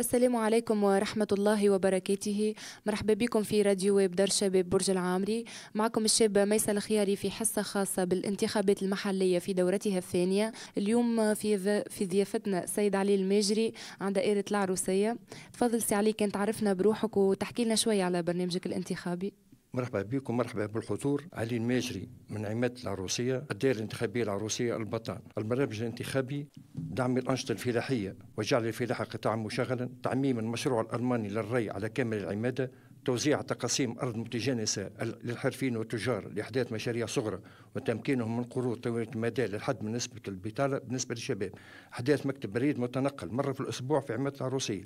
السلام عليكم ورحمة الله وبركاته مرحبا بكم في راديو ويب دار شباب برج العامري معكم الشاب ميسا الخياري في حصة خاصة بالانتخابات المحلية في دورتها الثانية اليوم في في ضيافتنا سيد علي الماجري عند دائرة العروسية تفضل سي علي كان تعرفنا بروحك وتحكي لنا شوية على برنامجك الانتخابي مرحبا بكم مرحبا بالحضور علي الماجري من عماد العروسية الدائرة الانتخابية العروسية البطان البرنامج الانتخابي دعم الأنشطة الفلاحية وجعل الفلاحة قطاعا مشغلا تعميم المشروع الألماني للري على كامل العمادة توزيع تقاسيم أرض متجانسة للحرفيين والتجار لإحداث مشاريع صغرى وتمكينهم من قروض طويلة المدى للحد من نسبة البطالة بالنسبة للشباب إحداث مكتب بريد متنقل مرة في الأسبوع في عماد العروسية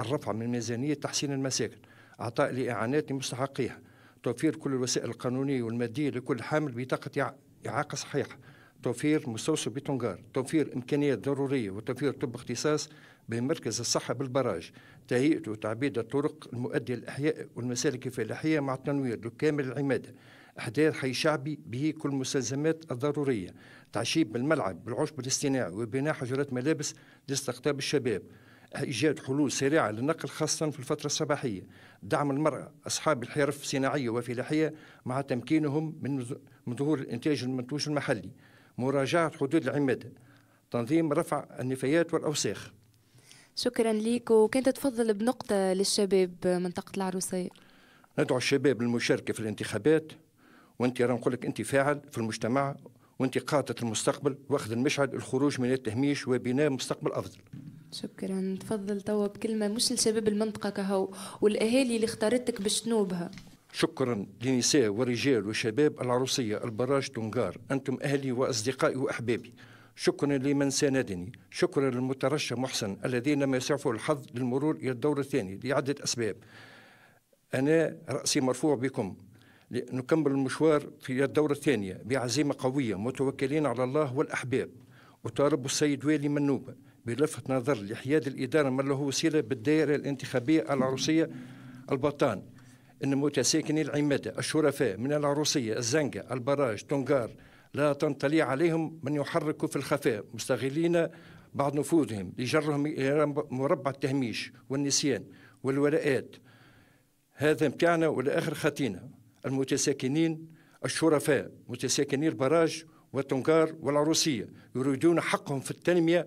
الرفع من ميزانية تحسين المساكن أعطاء لإعانات لمستحقيها توفير كل الوسائل القانونية والمادية لكل حامل بطاقة إعاقة صحيحة توفير مستوصف بتونغار توفير إمكانيات ضرورية وتوفير طب اختصاص بمركز الصحة بالبراج تهيئة وتعبيد الطرق المؤدية للأحياء والمسالك الفلاحية مع التنوير لكامل العمادة إحداث حي شعبي به كل المستلزمات الضرورية تعشيب الملعب بالعشب الاصطناعي وبناء حجرات ملابس لاستقطاب الشباب إيجاد حلول سريعة للنقل خاصة في الفترة الصباحية دعم المرأة أصحاب الحرف الصناعية وفلاحية مع تمكينهم من ظهور الإنتاج المنتوج المحلي مراجعة حدود العمادة تنظيم رفع النفايات والأوساخ شكرا لك وكنت تفضل بنقطة للشباب منطقة العروسية ندعو الشباب للمشاركة في الانتخابات وانت راه نقول لك انت فاعل في المجتمع وانت قاده المستقبل واخذ المشعل الخروج من التهميش وبناء مستقبل افضل شكرا تفضل توا بكلمه مش لشباب المنطقه كهو والاهالي اللي اختارتك باش تنوبها شكرا لنساء ورجال وشباب العروسيه البراج تونغار انتم اهلي واصدقائي واحبابي شكرا لمن ساندني شكرا للمترشح محسن الذين لم يسعفه الحظ للمرور الى الدور الثاني لعده اسباب انا راسي مرفوع بكم لنكمل المشوار في الدورة الثانية بعزيمة قوية متوكلين على الله والأحباب وطالب السيد والي منوبة من بلفت نظر لحياد الإدارة ما له وسيلة بالدائرة الانتخابية العروسية البطان إن متساكني العمادة الشرفاء من العروسية الزنقة البراج تونغار لا تنطلي عليهم من يحرك في الخفاء مستغلين بعض نفوذهم لجرهم إلى مربع التهميش والنسيان والولاءات هذا متاعنا والآخر خطينا المتساكنين الشرفاء متساكني البراج والتنقار والعروسية يريدون حقهم في التنمية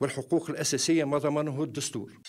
والحقوق الأساسية ما ضمنه الدستور